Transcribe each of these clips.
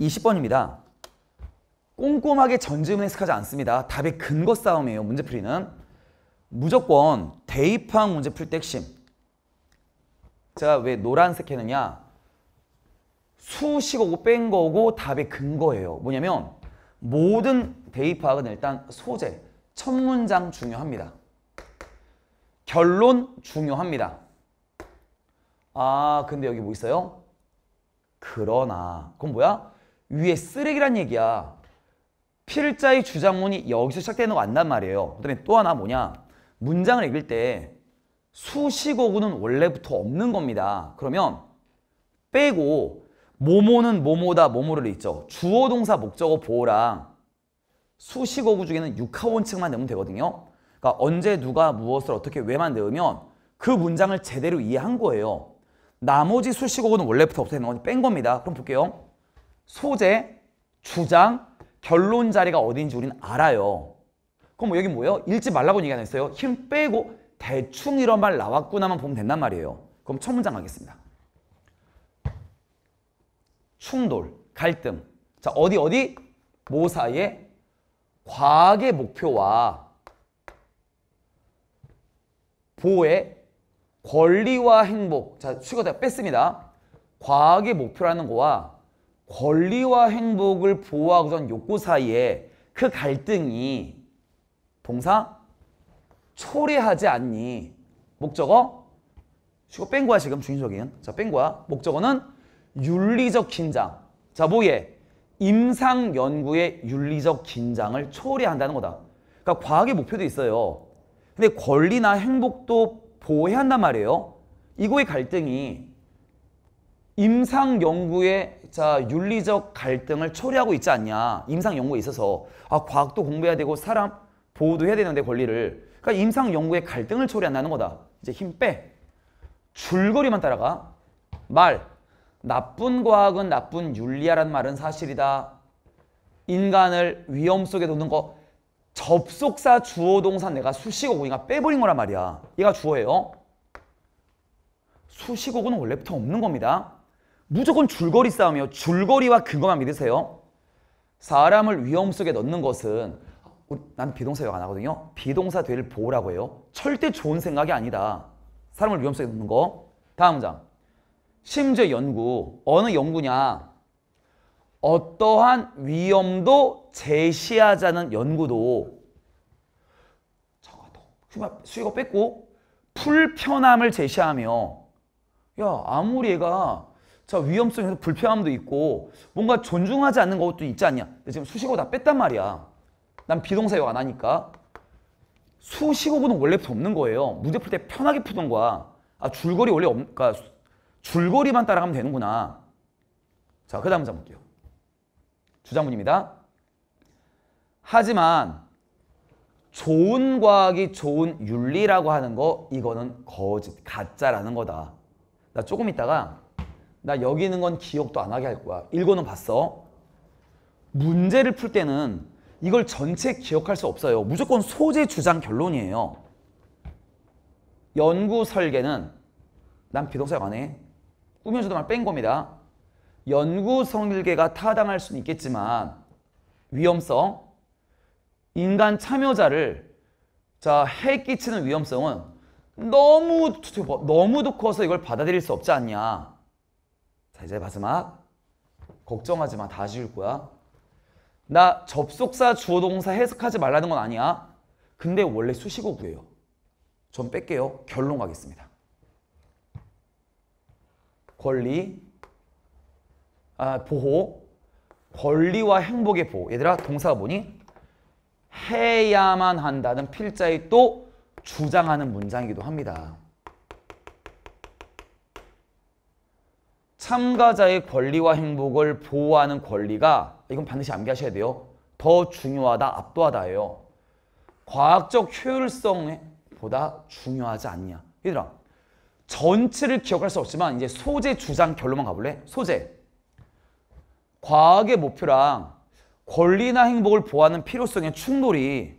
20번입니다. 꼼꼼하게 전지문 해석하지 않습니다. 답의 근거 싸움이에요. 문제 풀이는. 무조건 대입항 문제 풀때심 제가 왜 노란색 해느냐. 수식어고 뺀 거고 답의 근거예요. 뭐냐면 모든 대입학은 일단 소재, 첫 문장 중요합니다. 결론 중요합니다. 아 근데 여기 뭐 있어요? 그러나 그건 뭐야? 위에 쓰레기란 얘기야. 필자의 주장문이 여기서 시작되는 거 안단 말이에요. 그 다음에 또 하나 뭐냐. 문장을 읽을 때 수식어구는 원래부터 없는 겁니다. 그러면 빼고 모모는 모모다 모모를 있죠. 주어 동사 목적어 보호랑 수식어구 중에는 육하원칙만 넣으면 되거든요. 그러니까 언제 누가 무엇을 어떻게 왜만 넣으면 그 문장을 제대로 이해한 거예요. 나머지 수식어구는 원래부터 없어야 되는 건뺀 겁니다. 그럼 볼게요. 소재, 주장, 결론 자리가 어딘지 우리는 알아요. 그럼 뭐 여기 뭐예요? 읽지 말라고 얘기 안 했어요. 힘 빼고 대충 이런 말 나왔구나만 보면 된단 말이에요. 그럼 첫 문장 가겠습니다. 충돌, 갈등. 자, 어디 어디? 모 사이에 과학의 목표와 보호의 권리와 행복. 자, 추가 뺐습니다. 과학의 목표라는 거와 권리와 행복을 보호하고 전 욕구 사이에 그 갈등이 동사 초래하지 않니 목적어 쉬고 뺀 거야 지금 중의적인 자뺀 거야 목적어는 윤리적 긴장 자 뭐예 임상 연구의 윤리적 긴장을 초래한다는 거다 그러니까 과학의 목표도 있어요 근데 권리나 행복도 보호해야 한단 말이에요 이거의 갈등이 임상 연구의 자 윤리적 갈등을 초래하고 있지 않냐 임상 연구에 있어서 아 과학도 공부해야 되고 사람 보호도 해야 되는데 권리를 그러니까 임상 연구에 갈등을 초래한다는 거다 이제 힘 빼 줄거리만 따라가 말 나쁜 과학은 나쁜 윤리야라는 말은 사실이다 인간을 위험 속에 놓는 거 접속사 주어 동사 내가 수식어보니까 빼버린 거란 말이야 얘가 주어예요 수식어구는 원래부터 없는 겁니다 무조건 줄거리 싸움이요. 줄거리와 근거만 믿으세요. 사람을 위험 속에 넣는 것은 난 비동사 역 안 하거든요. 비동사 되를 보라고 해요. 절대 좋은 생각이 아니다. 사람을 위험 속에 넣는 거. 다음 장 심지어 연구. 어느 연구냐. 어떠한 위험도 제시하자는 연구도 정화도 수익어 뺐고 불편함을 제시하며 야 아무리 얘가 자 위험성에서 불편함도 있고 뭔가 존중하지 않는 것도 있지 않냐 지금 수식어 다 뺐단 말이야 난 비동사요 안 하니까 수식어구는 원래 없는 거예요 문제 풀때 편하게 푸던 거야 아 줄거리 원래 없, 그니까 줄거리만 따라가면 되는구나 자그 다음 잡을게요 주장문입니다 하지만 좋은 과학이 좋은 윤리라고 하는 거 이거는 거짓 가짜라는 거다 나 조금 있다가 나 여기 있는 건 기억도 안 하게 할 거야. 읽어는 봤어. 문제를 풀 때는 이걸 전체 기억할 수 없어요. 무조건 소재, 주장, 결론이에요. 연구 설계는 난 비동사역 안 해. 꾸며주도만 뺀 겁니다. 연구 성 설계가 타당할 수는 있겠지만 위험성, 인간 참여자를 자, 해 끼치는 위험성은 너무, 너무도 커서 이걸 받아들일 수 없지 않냐. 자 이제 마지막 걱정하지 마다 지울 거야 나 접속사 주어 동사 해석하지 말라는 건 아니야 근데 원래 수식어 구예요 전 뺄게요 결론 가겠습니다 권리 아 보호 권리와 행복의 보호 얘들아 동사가 뭐니? 해야만 한다는 필자의 또 주장하는 문장이기도 합니다 참가자의 권리와 행복을 보호하는 권리가 이건 반드시 암기하셔야 돼요. 더 중요하다, 압도하다예요. 과학적 효율성보다 중요하지 않냐. 얘들아, 전체를 기억할 수 없지만 이제 소재 주장 결론만 가볼래? 소재. 과학의 목표랑 권리나 행복을 보호하는 필요성의 충돌이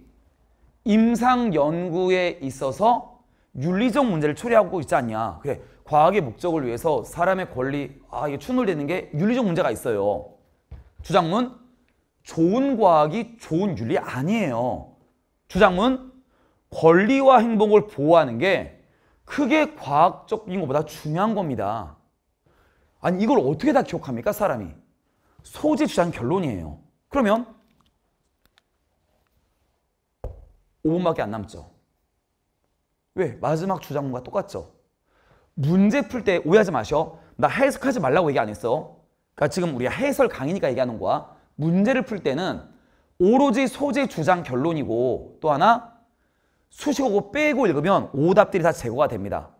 임상 연구에 있어서 윤리적 문제를 처리하고 있지 않냐. 그래, 과학의 목적을 위해서 사람의 권리 아 이게 충돌되는 게 윤리적 문제가 있어요. 주장문 좋은 과학이 좋은 윤리 아니에요. 주장문 권리와 행복을 보호하는 게 크게 과학적인 것보다 중요한 겁니다. 아니 이걸 어떻게 다 기억합니까 사람이? 소재 주장 결론이에요. 그러면 5분밖에 안 남죠. 왜? 마지막 주장문과 똑같죠. 문제 풀 때 오해하지 마셔. 나 해석하지 말라고 얘기 안 했어. 그러니까 지금 우리가 해설 강의니까 얘기하는 거야. 문제를 풀 때는 오로지 소재, 주장, 결론이고 또 하나 수식어고 빼고 읽으면 오답들이 다 제거가 됩니다.